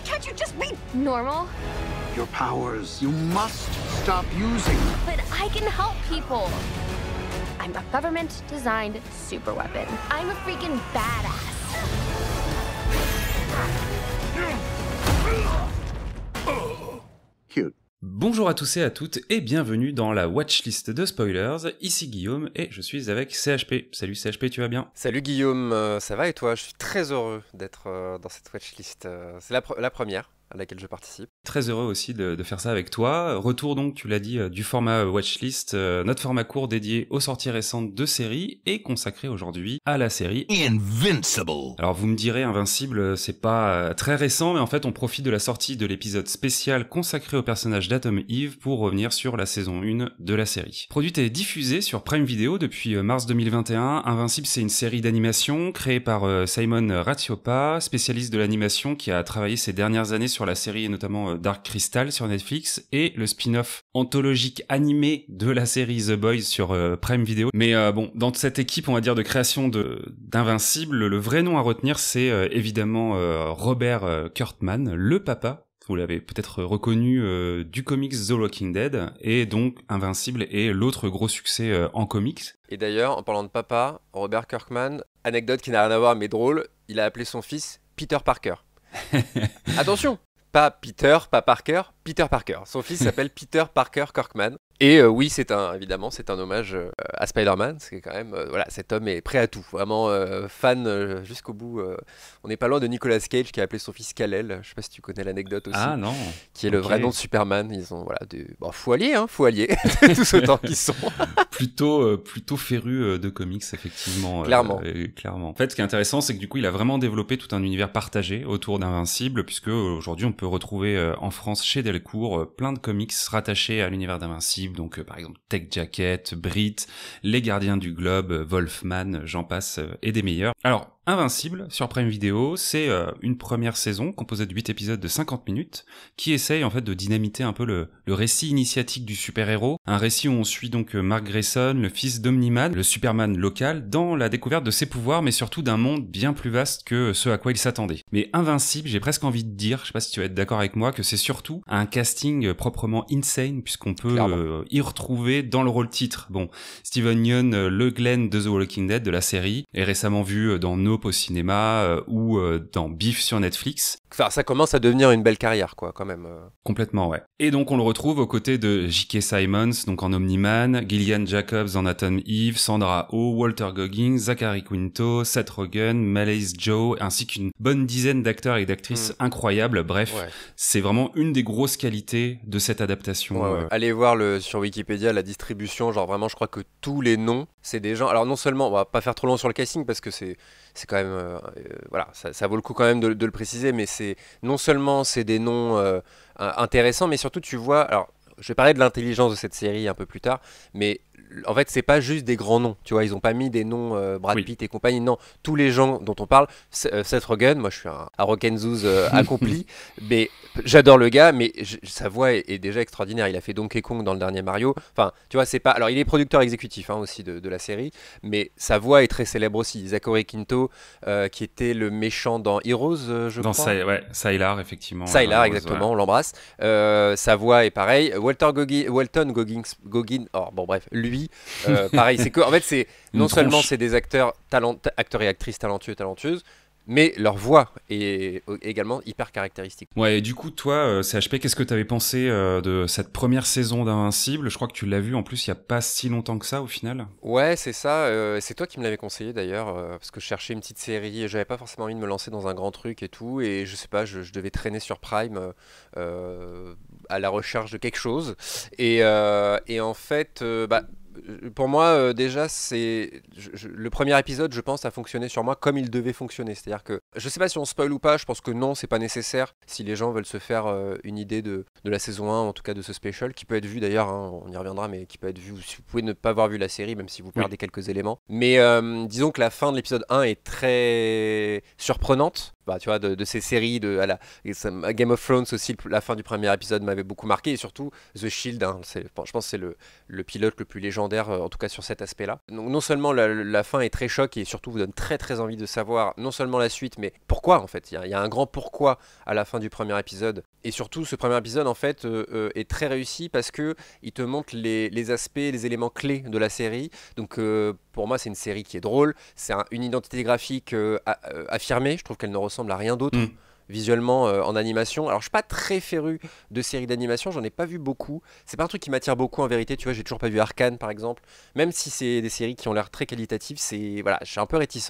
Why can't you just be normal? Your powers, you must stop using. But I can help people. I'm a government-designed superweapon. I'm a freaking badass. Cute. Bonjour à tous et à toutes et bienvenue dans la watchlist de spoilers. Ici Guillaume et je suis avec CHP. Salut CHP, tu vas bien Salut Guillaume, euh, ça va et toi Je suis très heureux d'être euh, dans cette watchlist. Euh, c'est la, première à laquelle je participe. Très heureux aussi de, faire ça avec toi. Retour donc, tu l'as dit, euh, du format euh, Watchlist, euh, notre format court dédié aux sorties récentes de séries et consacré aujourd'hui à la série Invincible. Alors vous me direz, Invincible, c'est pas très récent, mais en fait on profite de la sortie de l'épisode spécial consacré au personnage d'Atom Eve pour revenir sur la saison 1 de la série. Produite et diffusée sur Prime Video depuis mars 2021, Invincible c'est une série d'animation créée par Simon Ratiopa, spécialiste de l'animation qui a travaillé ces dernières années sur sur la série et notamment euh, Dark Crystal sur Netflix et le spin-off anthologique animé de la série The Boys sur euh, Prime Video. Mais euh, bon, dans cette équipe, on va dire de création de d'Invincible, le vrai nom à retenir, c'est évidemment Robert Kurtman, le papa vous l'avez peut-être reconnu du comics The Walking Dead et donc Invincible est l'autre gros succès en comics. Et d'ailleurs, en parlant de papa, Robert Kirkman, anecdote qui n'a rien à voir mais drôle, il a appelé son fils Peter Parker. Attention, pas Peter, pas Parker, Peter Parker. Son fils s'appelle Peter Parker Corkman. Et euh, oui, c'est un, évidemment, c'est un hommage euh, à Spider-Man, c'est quand même, euh, voilà, cet homme est prêt à tout, vraiment fan jusqu'au bout. on n'est pas loin de Nicolas Cage qui a appelé son fils Kalel, je ne sais pas si tu connais l'anecdote aussi. Ah non Qui est le vrai nom de Superman, ils ont, voilà, des... bon, fou hein, fou tous autant qu'ils sont. plutôt, plutôt féru de comics, effectivement. Clairement. clairement. En fait, ce qui est intéressant, c'est que du coup, il a vraiment développé tout un univers partagé autour d'Invincible, puisque aujourd'hui, on peut retrouver en France, chez Delcourt, plein de comics rattachés à l'univers d'Invincible, donc euh, par exemple Tech Jacket, Brit, les gardiens du globe, Wolfman, j'en passe, euh, et des meilleurs. Alors, Invincible sur Prime Video, c'est euh, une première saison composée de 8 épisodes de 50 minutes qui essaye en fait de dynamiter un peu le, récit initiatique du super-héros, un récit où on suit donc euh, Mark Grayson, le fils d'Omniman, le Superman local, dans la découverte de ses pouvoirs mais surtout d'un monde bien plus vaste que ce à quoi il s'attendait. Mais Invincible, j'ai presque envie de dire, je sais pas si tu vas être d'accord avec moi, que c'est surtout un casting euh, proprement insane puisqu'on peut y retrouver dans le rôle titre, bon, Steven Yeun, le Glenn de The Walking Dead de la série, est récemment vu dans nos au cinéma euh, ou euh, dans Beef sur Netflix. Enfin, ça commence à devenir une belle carrière, quoi, quand même. Euh. Complètement, ouais. Et donc, on le retrouve aux côtés de J.K. Simons, donc en Omniman, Gillian Jacobs en Atom Eve, Sandra Oh, Walter Goggins, Zachary Quinto, Seth Rogen, Malaise Joe, ainsi qu'une bonne dizaine d'acteurs et d'actrices mm. incroyables. Bref, c'est vraiment une des grosses qualités de cette adaptation. Euh. Allez voir sur Wikipédia la distribution, genre vraiment, je crois que tous les noms, c'est des gens. Alors, non seulement, on va pas faire trop long sur le casting parce que c'est quand même. Euh, voilà, ça, vaut le coup quand même de, de le préciser, mais c'est non seulement c'est des noms euh, intéressants, mais surtout tu vois, alors je vais parler de l'intelligence de cette série un peu plus tard, mais en fait, c'est pas juste des grands noms, tu vois, ils ont pas mis des noms euh, Brad Pitt et compagnie, non, tous les gens dont on parle, euh, Seth Rogen, moi je suis un, un euh, accompli, mais j'adore le gars, mais sa voix est, déjà extraordinaire, il a fait Donkey Kong dans le dernier Mario, enfin, tu vois, c'est pas, alors il est producteur exécutif hein, aussi de, la série, mais sa voix est très célèbre aussi, Zachary Quinto, qui était le méchant dans Heroes, je crois. Dans ouais, Sylar, effectivement. Sylar, exactement, on l'embrasse, sa voix est pareil, Walter Goggin, Walton Goggins, Goggin, or, oh, bon bref, lui, euh, pareil, c'est que en fait, c'est non seulement c'est des acteurs talent, acteurs et actrices talentueux, talentueuses, mais leur voix est également hyper caractéristique. Ouais, et du coup, toi, euh, CHP, qu'est-ce que tu avais pensé euh, de cette première saison d'Invincible Je crois que tu l'as vu en plus il n'y a pas si longtemps que ça au final. Ouais, c'est ça. c'est toi qui me l'avais conseillé d'ailleurs, parce que je cherchais une petite série et j'avais pas forcément envie de me lancer dans un grand truc et tout. Et je sais pas, je, devais traîner sur Prime à la recherche de quelque chose. Et, en fait, bah pour moi, euh, déjà, c'est le premier épisode, je pense, a fonctionné sur moi comme il devait fonctionner. C'est-à-dire que je sais pas si on spoil ou pas, je pense que non, c'est pas nécessaire si les gens veulent se faire euh, une idée de, de, la saison 1, en tout cas de ce special, qui peut être vu d'ailleurs, hein, on y reviendra, mais qui peut être vu si vous pouvez ne pas avoir vu la série, même si vous perdez quelques éléments. Mais euh, disons que la fin de l'épisode 1 est très surprenante bah, tu vois, de, ces séries, de à la, Game of Thrones aussi, la fin du premier épisode m'avait beaucoup marqué, et surtout The Shield, hein, je pense que c'est le, le, pilote le plus légendaire, euh, en tout cas sur cet aspect-là. Donc non seulement la, fin est très choc, et surtout vous donne très très envie de savoir non seulement la suite, mais pourquoi en fait. Il y, a un grand pourquoi à la fin du premier épisode, et surtout, ce premier épisode, en fait, euh, euh, est très réussi parce que il te montre les, aspects, les éléments clés de la série. Donc, euh, pour moi, c'est une série qui est drôle. C'est une identité graphique affirmée. Je trouve qu'elle ne ressemble à rien d'autre. Mm visuellement euh, en animation. Alors je suis pas très féru de séries d'animation, j'en ai pas vu beaucoup. C'est pas un truc qui m'attire beaucoup en vérité, tu vois, j'ai toujours pas vu Arkane par exemple. Même si c'est des séries qui ont l'air très qualitatives, c'est voilà, je suis un peu réticent.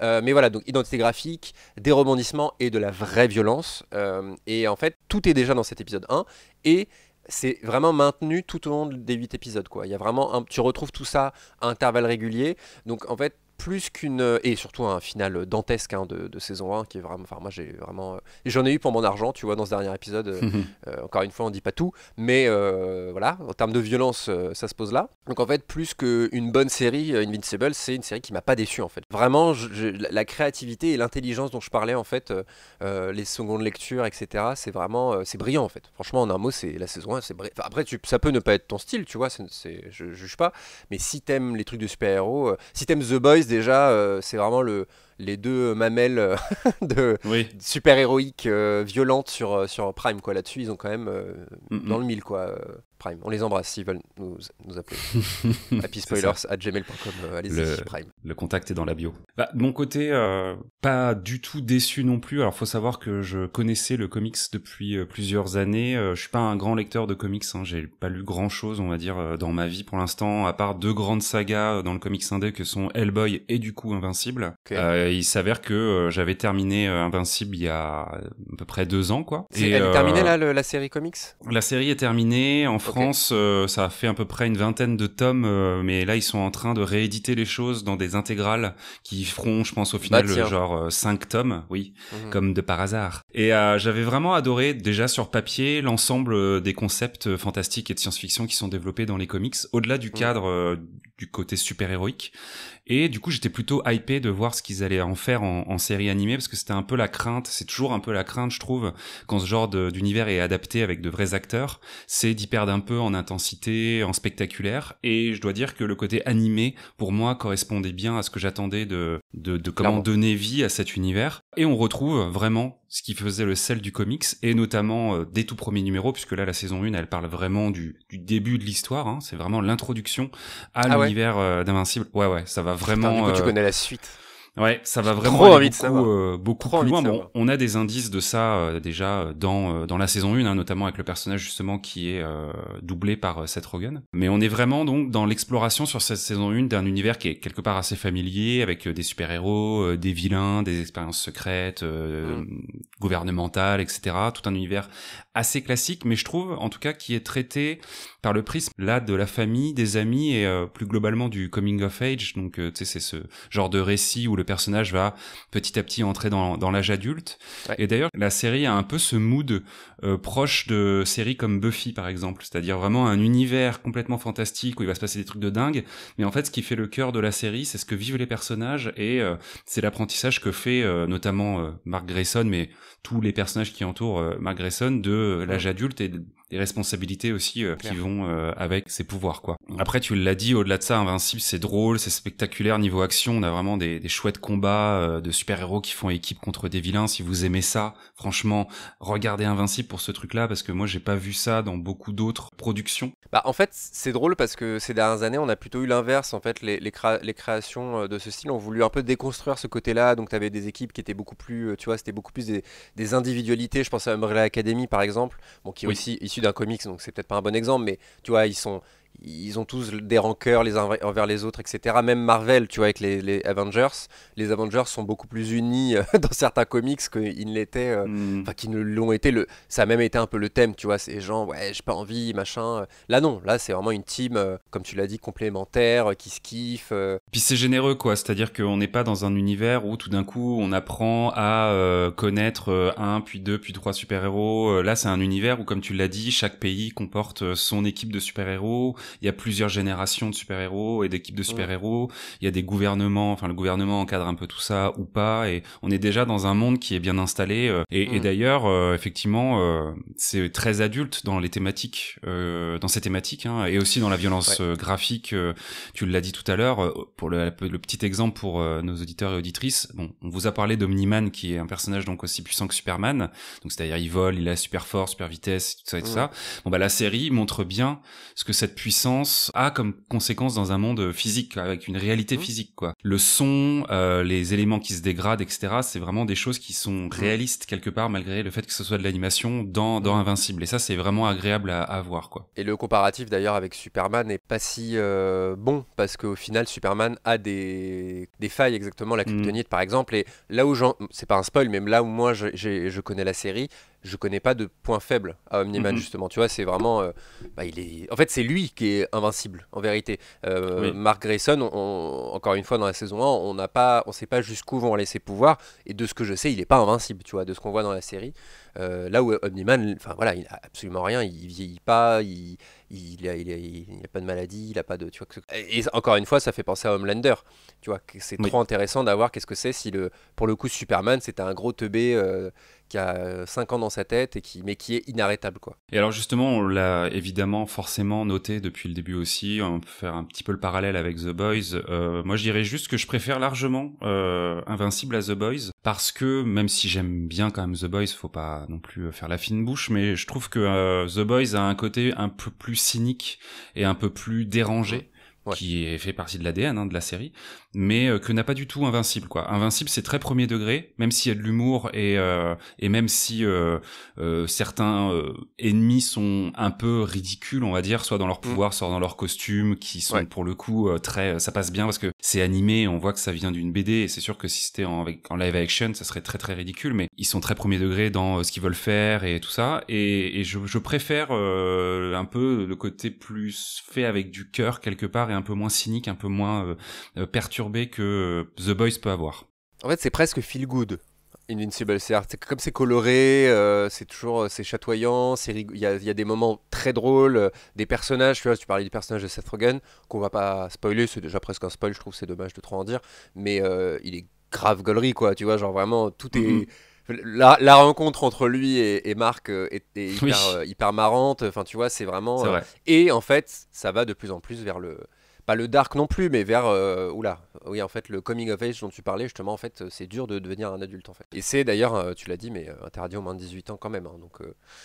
Euh, mais voilà, donc identité graphique, des rebondissements et de la vraie violence. Euh, et en fait, tout est déjà dans cet épisode 1 et c'est vraiment maintenu tout au long des 8 épisodes quoi. Il y a vraiment tu retrouves tout ça à intervalles réguliers. Donc en fait, plus qu'une. Euh, et surtout un final dantesque hein, de, saison 1 qui est vraiment. Enfin, moi j'ai vraiment. Euh, j'en ai eu pour mon argent, tu vois, dans ce dernier épisode. Euh, mhm. encore une fois, on dit pas tout. Mais voilà, en termes de violence, ça se pose là. Donc en fait, plus qu'une bonne série, Invincible, c'est une série qui m'a pas déçu en fait. Vraiment, la créativité et l'intelligence dont je parlais en fait, les secondes lectures, etc., c'est vraiment. c'est brillant en fait. Franchement, en un mot, c'est la saison 1. c'est après, tu, ça peut ne pas être ton style, tu vois, je, je juge pas. Mais si t'aimes les trucs de super-héros, si t'aimes The Boys, déjà, euh, c'est vraiment le, les deux mamelles euh, de super héroïques euh, violentes sur, sur Prime quoi. Là-dessus, ils ont quand même dans le mille quoi. On les embrasse s'ils veulent nous, nous appeler. HappySpoilers à gmail.com. Euh, allez le, Prime. Le contact est dans la bio. Bah, de mon côté, euh, pas du tout déçu non plus. Alors, faut savoir que je connaissais le comics depuis euh, plusieurs années. je suis pas un grand lecteur de comics. Hein. J'ai pas lu grand chose, on va dire, dans ma vie pour l'instant, à part deux grandes sagas dans le comics indé que sont Hellboy et du coup Invincible. il s'avère que j'avais terminé Invincible il y a à peu près deux ans, quoi. Et, elle est là, la série comics La série est terminée en France, euh, ça a fait à peu près une vingtaine de tomes, euh, mais là ils sont en train de rééditer les choses dans des intégrales qui feront, je pense, au bah, final genre euh, cinq tomes, oui, mhm. comme de par hasard. Et j'avais vraiment adoré déjà sur papier l'ensemble des concepts fantastiques et de science-fiction qui sont développés dans les comics, au-delà du mhm. cadre du côté super-héroïque. Et du coup, j'étais plutôt hypé de voir ce qu'ils allaient en faire en, série animée, parce que c'était un peu la crainte, c'est toujours un peu la crainte, je trouve, quand ce genre d'univers est adapté avec de vrais acteurs, c'est d'y perdre un peu en intensité, en spectaculaire, et je dois dire que le côté animé, pour moi, correspondait bien à ce que j'attendais de, de, comment donner vie à cet univers. Et on retrouve vraiment ce qui faisait le sel du comics, et notamment euh, des tout premiers numéros, puisque là, la saison 1, elle parle vraiment du, du début de l'histoire, hein. c'est vraiment l'introduction à ah l'univers euh, d'Invincible. Ouais, ouais, ça va vraiment... tu euh, connais la suite Ouais, ça va vraiment beaucoup, euh, plus loin. on a des indices de ça euh, déjà euh, dans la saison 1, hein, notamment avec le personnage justement qui est doublé par Seth Rogen. Mais on est vraiment donc dans l'exploration sur cette saison 1 d'un univers qui est quelque part assez familier, avec des super-héros, des vilains, des expériences secrètes, mmh. gouvernementales, etc. Tout un univers assez classique, mais je trouve en tout cas qui est traité par le prisme là de la famille, des amis et euh, plus globalement du coming of age. Donc euh, tu sais c'est ce genre de récit où le personnage va petit à petit entrer dans, dans l'âge adulte. Et d'ailleurs la série a un peu ce mood euh, proche de séries comme Buffy par exemple, c'est-à-dire vraiment un univers complètement fantastique où il va se passer des trucs de dingue. Mais en fait ce qui fait le cœur de la série c'est ce que vivent les personnages et c'est l'apprentissage que fait notamment Mark Grayson mais tous les personnages qui entourent Mark Grayson de l'âge adulte et des responsabilités aussi qui vont euh, avec ses pouvoirs, quoi. Après, tu l'as dit, au-delà de ça, Invincible, c'est drôle, c'est spectaculaire niveau action. On a vraiment des, chouettes combats euh, de super-héros qui font équipe contre des vilains. Si vous aimez ça, franchement, regardez Invincible pour ce truc-là, parce que moi, j'ai pas vu ça dans beaucoup d'autres productions. Bah, en fait, c'est drôle parce que ces dernières années, on a plutôt eu l'inverse. En fait, les, créations euh, de ce style ont voulu un peu déconstruire ce côté-là. Donc, tu avais des équipes qui étaient beaucoup plus, euh, tu vois, c'était beaucoup plus des, individualités. Je pense à Umbrella Academy, par exemple, qui est aussi issu d'un comics, donc c'est peut-être pas un bon exemple, mais tu vois, ils sont ils ont tous des rancœurs les uns envers les autres, etc. Même Marvel, tu vois, avec les, Avengers, les Avengers sont beaucoup plus unis euh, dans certains comics qu'ils ne l'étaient, euh, hmm. enfin qu'ils ne l'ont été. Le, ça a même été un peu le thème, tu vois, ces gens, ouais, j'ai pas envie, machin. Euh. Là, non, là, c'est vraiment une team, comme tu l'as dit, complémentaire, qui se kiffe. Puis c'est généreux, quoi, c'est-à-dire qu'on n'est pas dans un univers où tout d'un coup on apprend à connaître un, puis deux, puis trois super-héros. Là, c'est un univers où, comme tu l'as dit, chaque pays comporte son équipe de super-héros il y a plusieurs générations de super-héros et d'équipes de super-héros, il y a des gouvernements, enfin le gouvernement encadre un peu tout ça ou pas, et on est déjà dans un monde qui est bien installé, euh, et, d'ailleurs, euh, effectivement, euh, c'est très adulte dans les thématiques, dans ces thématiques, hein, et aussi dans la violence graphique, tu l'as dit tout à l'heure, pour le, petit exemple pour nos auditeurs et auditrices, bon, on vous a parlé d'Omniman, qui est un personnage donc aussi puissant que Superman, donc c'est-à-dire il vole, il a super force, super vitesse, tout ça et tout ça, bon bah la série montre bien ce que cette puissance a comme conséquence dans un monde physique, avec une réalité mmh. physique, quoi. Le son, euh, les éléments qui se dégradent, etc., c'est vraiment des choses qui sont mmh. réalistes quelque part, malgré le fait que ce soit de l'animation dans, dans mmh. Invincible. Et ça, c'est vraiment agréable à, voir, quoi. Et le comparatif, d'ailleurs, avec Superman n'est pas si euh, bon, parce qu'au final, Superman a des, failles, exactement, la kryptonite, par exemple. Et là où j'en... C'est pas un spoil, mais là où moi, je, je connais la série, je connais pas de point faible à Omniman, mhm. justement. Tu vois, c'est vraiment. Euh, bah, il est... En fait, c'est lui qui est invincible, en vérité. Euh, Mark Grayson, encore une fois, dans la saison 1, on ne sait pas jusqu'où vont laisser pouvoir Et de ce que je sais, il n'est pas invincible, tu vois, de ce qu'on voit dans la série. Euh, là où Omniman, enfin voilà, il a absolument rien, il vieillit pas, il, il, a, il, a, pas de maladie, il a pas de, tu vois, et encore une fois, ça fait penser à Homelander, tu vois, c'est trop intéressant d'avoir qu'est-ce que c'est si le, pour le coup, Superman, c'était un gros teubé euh, qui a 5 euh, ans dans sa tête et qui, mais qui est inarrêtable, quoi. Et alors justement, on l'a évidemment forcément noté depuis le début aussi, on peut faire un petit peu le parallèle avec The Boys. moi, je dirais juste que je préfère largement Invincible à The Boys parce que même si j'aime bien quand même The Boys, faut pas non plus euh, faire la fine bouche, mais je trouve que euh, The Boys a un côté un peu plus cynique et un peu plus dérangé qui est fait partie de l'ADN hein, de la série, mais euh, que n'a pas du tout Invincible. Quoi. Invincible, c'est très premier degré, même s'il y a de l'humour et, euh, et même si euh, certains ennemis sont un peu ridicules, on va dire, soit dans leur mm. pouvoir, soit dans leur costume, qui sont pour le coup très... ça passe bien parce que c'est animé, on voit que ça vient d'une BD, et c'est sûr que si c'était en, en, live action, ça serait très très ridicule, mais ils sont très premier degré dans ce qu'ils veulent faire et tout ça, et, je, je, préfère un peu le côté plus fait avec du cœur quelque part un peu moins cynique, un peu moins euh, euh, perturbé que euh, The Boys peut avoir. En fait, c'est presque feel good. Invincible, c'est comme c'est coloré, c'est toujours c'est chatoyant, il y, a des moments très drôles, des personnages, tu vois, tu parlais du personnage de Seth Rogen qu'on va pas spoiler, c'est déjà presque un spoil, je trouve, c'est dommage de trop en dire, mais il est grave galerie quoi, tu vois, genre vraiment tout est mm-hmm. La, rencontre entre lui et, Marc euh, est, euh, hyper, marrante. Enfin, tu vois, c'est vraiment. Euh, et en fait, ça va de plus en plus vers le, pas le dark non plus, mais vers ou euh, oula, oui en fait le coming of age dont tu parlais justement en fait euh, c'est dur de devenir un adulte en fait. Et c'est d'ailleurs euh, tu l'as dit mais interdit au moins de 18 ans quand même hein, donc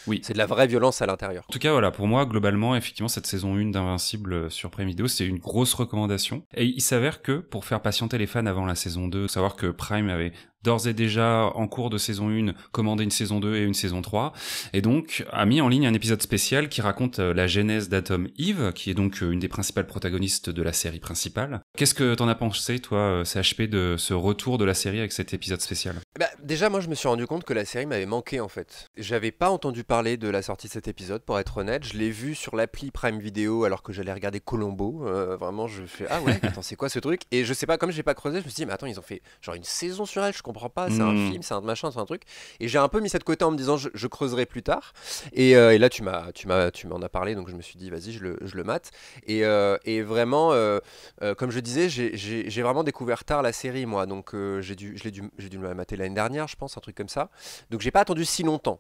oui. c'est de la vraie violence à l'intérieur. En tout cas voilà pour moi globalement effectivement cette saison 1 d'Invincible sur Prime Video c'est une grosse recommandation et il s'avère que pour faire patienter les fans avant la saison 2, savoir que Prime avait d'ores et déjà en cours de saison 1 commandé une saison 2 et une saison 3 et donc a mis en ligne un épisode spécial qui raconte la genèse d'Atom Eve qui est donc une des principales protagonistes de la série principale. Qu'est-ce que t'en as pensé, toi, euh, CHP, de ce retour de la série avec cet épisode spécial bah, Déjà, moi, je me suis rendu compte que la série m'avait manqué, en fait. J'avais pas entendu parler de la sortie de cet épisode, pour être honnête. Je l'ai vu sur l'appli Prime Video alors que j'allais regarder Colombo. Euh, vraiment, je fais Ah ouais, attends, c'est quoi ce truc Et je sais pas, comme j'ai pas creusé, je me suis dit, mais attends, ils ont fait genre une saison sur elle, je comprends pas, c'est un hmm. film, c'est un machin, c'est un truc. Et j'ai un peu mis ça de côté en me disant, je, creuserai plus tard. Euh, et, là, tu m'as, tu m'as, tu m'en as parlé, donc je me suis dit, vas-y, je le, je le mate. Et, et vraiment, euh, euh, comme je disais, j'ai vraiment découvert tard la série, moi. Donc, euh, j'ai dû, dû, dû me mater l'année dernière, je pense, un truc comme ça. Donc, j'ai pas attendu si longtemps.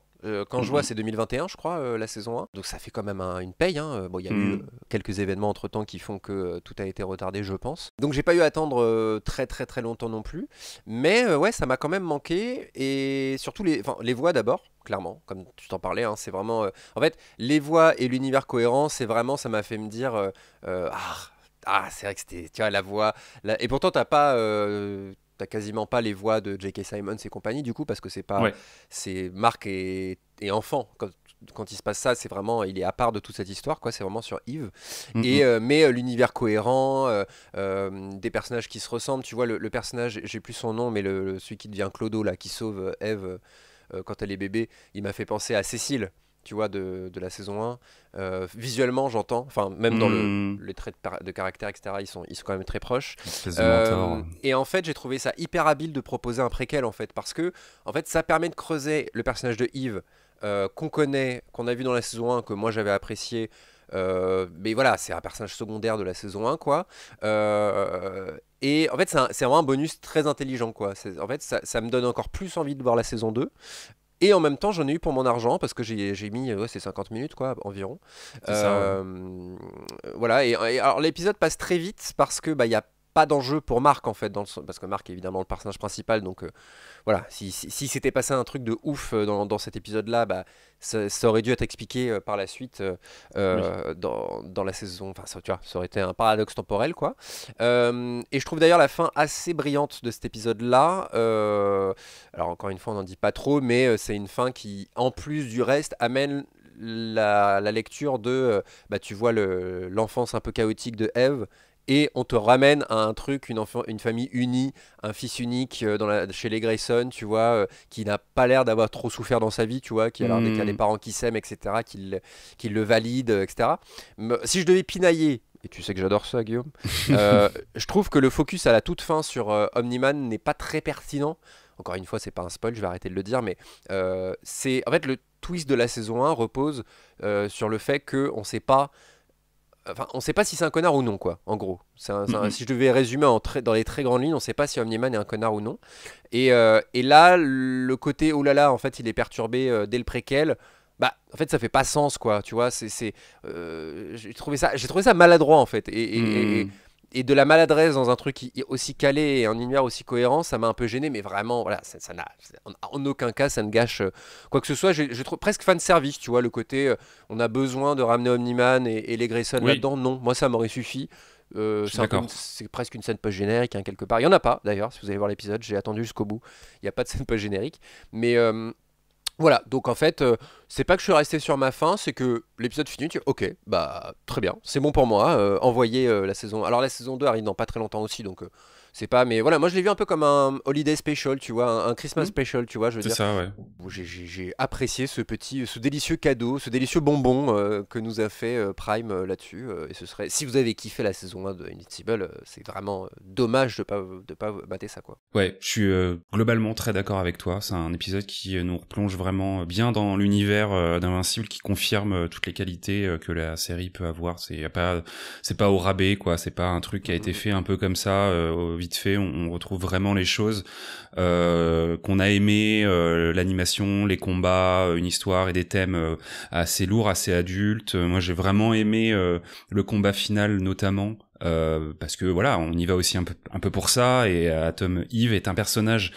quand je vois, c'est 2021, je crois, la saison 1. Donc ça fait quand même une paye. Hein. Bon, il y a eu mm. quelques événements entre temps qui font que tout a été retardé, je pense. Donc j'ai pas eu à attendre très très très longtemps non plus. Mais ouais, ça m'a quand même manqué. Et surtout les, les voix d'abord clairement, comme tu t'en parlais, hein. c'est vraiment... en fait, les voix et l'univers cohérent, c'est vraiment, ça m'a fait me dire, ah, ah, c'est vrai que c'était, tu vois, la voix. Et pourtant, t'as pas. Euh, t'as quasiment pas les voix de J.K. Simons et compagnie, du coup, parce que c'est pas. C'est Marc et, et enfant. Quand, il se passe ça, c'est vraiment, il est à part de toute cette histoire, quoi. C'est vraiment sur Yves. Et euh, mais euh, l'univers cohérent, des personnages qui se ressemblent. Tu vois le, personnage, j'ai plus son nom, mais celui qui devient Clodo là, qui sauve Eve quand elle est bébé, il m'a fait penser à Cécile tu vois, de, de la saison 1. Euh, visuellement, j'entends, enfin, même dans le, hmm. les traits de, caractère, etc., ils sont, ils sont quand même très proches. Euh, et en fait, j'ai trouvé ça hyper habile de proposer un préquel, en fait, parce que, en fait, ça permet de creuser le personnage de Yves, euh, qu'on connaît, qu'on a vu dans la saison 1, que moi j'avais apprécié. mais voilà, c'est un personnage secondaire de la saison 1, quoi. Et en fait, c'est vraiment un bonus très intelligent, quoi. En fait, ça, ça, me donne encore plus envie de voir la saison 2. Et en même temps, j'en ai eu pour mon argent parce que j'ai mis 50 minutes quoi environ. Euh, voilà et, et alors l'épisode passe très vite parce que bah il y a pas d'enjeu pour Marc en fait, dans le... parce que Marc est évidemment le personnage principal, donc euh, voilà, si, si, s'était passé un truc de ouf euh, dans, cet épisode-là, bah, ça, aurait dû être expliqué euh, par la suite dans, dans, la saison, enfin ça, tu vois, ça aurait été un paradoxe temporel quoi. et je trouve d'ailleurs la fin assez brillante de cet épisode-là, alors encore une fois on n'en dit pas trop, mais c'est une fin qui en plus du reste amène la, la, lecture de, bah, tu vois, l'enfance un peu chaotique de Eve, et on te ramène à un truc, une, famille unie, un fils unique euh, chez les Grayson, tu vois, euh, qui n'a pas l'air d'avoir trop souffert dans sa vie, tu vois, qui a des hmm. parents qui s'aiment, etc., qui, le valide, etc. si je devais pinailler, et tu sais que j'adore ça, Guillaume, euh, je trouve que le focus à la toute fin sur Omniman n'est pas très pertinent. Encore une fois, c'est pas un spoil, je vais arrêter de le dire, mais c'est en fait le twist de la saison 1 repose sur le fait que on sait pas Enfin, on sait pas si c'est un connard ou non, quoi, en gros. si je devais résumer dans les très grandes lignes, on ne sait pas si Omniman est un connard ou non. Euh, et, là, le côté, oh là là, en fait, il est perturbé euh, dès le préquel. Bah, en fait, ça fait pas sens, quoi, tu vois. C'est, euh, j'ai trouvé ça, maladroit, en fait. et et de la maladresse dans un truc aussi calé et un univers aussi cohérent, ça m'a un peu gêné, mais vraiment, voilà, ça, ça en, aucun cas, ça ne gâche euh, quoi que ce soit. Je, trouve presque fan service, tu vois, le côté, euh, on a besoin de ramener Omniman et, les Grayson là-dedans. Non, moi, ça m'aurait suffi. Euh, c'est presque une scène post-générique hein, quelque part. Il n'y en a pas d'ailleurs, si vous allez voir l'épisode, j'ai attendu jusqu'au bout. Il n'y a pas de scène post-générique. Mais voilà, donc en fait, euh, c'est pas que je suis resté sur ma fin, c'est que l'épisode finit, ok, bah très bien, c'est bon pour moi, euh, Envoyer euh, la saison. Alors la saison 2 arrive dans pas très longtemps aussi, donc c'est pas, mais voilà, moi je l'ai vu un peu comme un holiday special, tu vois, un, Christmas mhm. special, tu vois, je veux dire. ça, ouais. J'ai apprécié ce petit, ce délicieux cadeau, ce délicieux bonbon euh, que nous a fait euh, Prime euh, là-dessus. et ce serait, si vous avez kiffé la saison 1 de Invincible, c'est vraiment dommage de pas, de pas mater ça, quoi. Ouais, je suis globalement très d'accord avec toi. C'est un épisode qui nous replonge vraiment bien dans l'univers d'Invincible qui confirme toutes les qualités que la série peut avoir. C'est pas, c'est pas au rabais, quoi. C'est pas un truc qui a mhm. été fait un peu comme ça fait, on, retrouve vraiment les choses euh, qu'on a aimé euh, l'animation, les combats, euh, une histoire et des thèmes assez lourds, assez adultes. Moi, j'ai vraiment aimé le combat final, notamment. parce que voilà, on y va aussi un peu, un peu pour ça, et Atom Eve est un personnage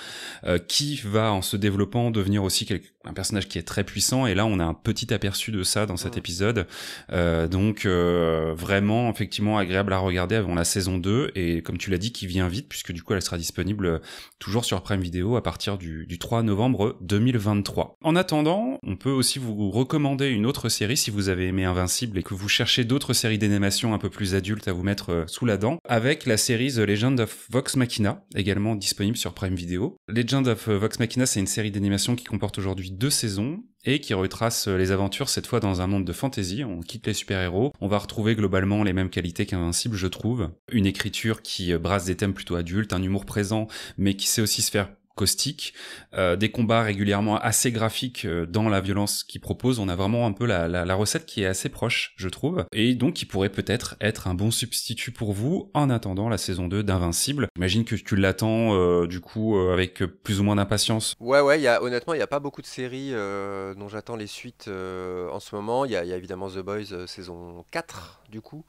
qui va, en se développant, devenir aussi quelque, un personnage qui est très puissant et là on a un petit aperçu de ça dans cet épisode euh, donc euh, vraiment effectivement agréable à regarder avant la saison 2 et comme tu l'as dit qui vient vite puisque du coup elle sera disponible euh, toujours sur Prime Video à partir du, du 3 novembre 2023 en attendant on peut aussi vous recommander une autre série si vous avez aimé Invincible et que vous cherchez d'autres séries d'animation un peu plus adultes à vous mettre sous la dent avec la série The Legend of Vox Machina également disponible sur Prime Video Legend of Vox Machina c'est une série d'animation qui comporte aujourd'hui deux saisons et qui retrace euh, les aventures cette fois dans un monde de fantasy, on quitte les super-héros, on va retrouver globalement les mêmes qualités qu'Invincible je trouve, une écriture qui euh, brasse des thèmes plutôt adultes, un humour présent mais qui sait aussi se faire caustique, euh, des combats régulièrement assez graphiques euh, dans la violence qu'il propose, On a vraiment un peu la, recette qui est assez proche, je trouve, et donc qui pourrait peut-être être un bon substitut pour vous en attendant la saison 2 d'Invincible. J'imagine que tu l'attends euh, du coup avec plus ou moins d'impatience. Ouais, ouais, y a, honnêtement, il n'y a pas beaucoup de séries dont j'attends les suites en ce moment. Il y, a évidemment The Boys saison 4, du coup,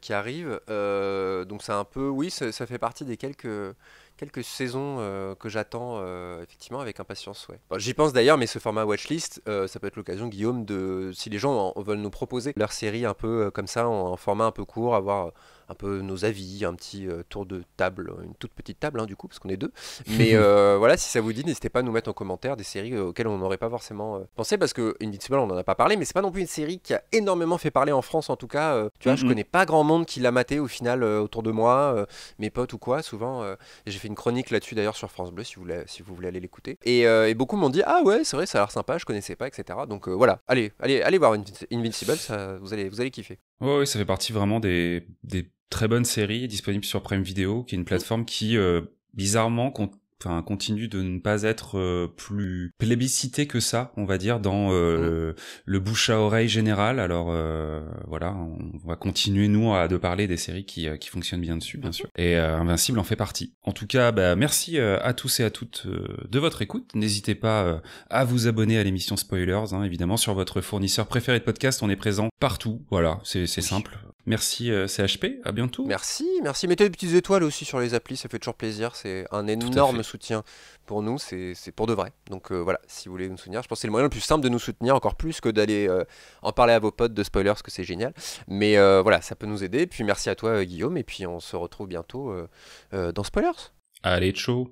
qui arrive. donc c'est un peu, oui, ça, ça fait partie des quelques quelques saisons euh, que j'attends euh, effectivement avec impatience. J'y pense d'ailleurs, mais ce format watchlist, euh, ça peut être l'occasion, Guillaume, de si les gens veulent nous proposer leur série un peu comme ça, en, en, format un peu court, avoir un peu nos avis, un petit euh, tour de table, une toute petite table hein, du coup, parce qu'on est deux. Mais euh, voilà, si ça vous dit, n'hésitez pas à nous mettre en commentaire des séries euh, auxquelles on n'aurait pas forcément pensé, parce que Invincible, on n'en a pas parlé, mais c'est pas non plus une série qui a énormément fait parler en France en tout cas. tu vois, je connais pas grand monde qui l'a maté au final autour de moi, mes potes ou quoi, souvent. J'ai fait une chronique là-dessus d'ailleurs sur France Bleu si vous voulez, aller l'écouter. Et, beaucoup m'ont dit Ah ouais, c'est vrai, ça a l'air sympa, je connaissais pas, etc. Donc voilà, allez, allez, allez voir Invincible, ça, vous, allez, vous allez kiffer. Ouais, ça fait partie vraiment des très bonne série disponible sur Prime Video, qui est une plateforme qui, euh, bizarrement, continue de ne pas être euh, plus plébiscitée que ça, on va dire, dans euh, le, bouche à oreille général. Alors voilà, on va continuer nous à de parler des séries qui, qui fonctionnent bien dessus, bien sûr. Et Invincible en fait partie. En tout cas, bah, merci à tous et à toutes de votre écoute. N'hésitez pas à vous abonner à l'émission Spoilers, hein, évidemment, sur votre fournisseur préféré de podcast. On est présent partout. Voilà, c'est simple. Merci euh, CHP, à bientôt. Merci, merci. Mettez des petites étoiles aussi sur les applis, ça fait toujours plaisir. C'est un énorme soutien pour nous, c'est pour de vrai. Donc euh, voilà, si vous voulez nous soutenir, je pense que c'est le moyen le plus simple de nous soutenir, encore plus que d'aller euh, en parler à vos potes de spoilers, que c'est génial. Mais voilà, ça peut nous aider. Puis merci à toi, Guillaume, et puis on se retrouve bientôt dans Spoilers. Allez, ciao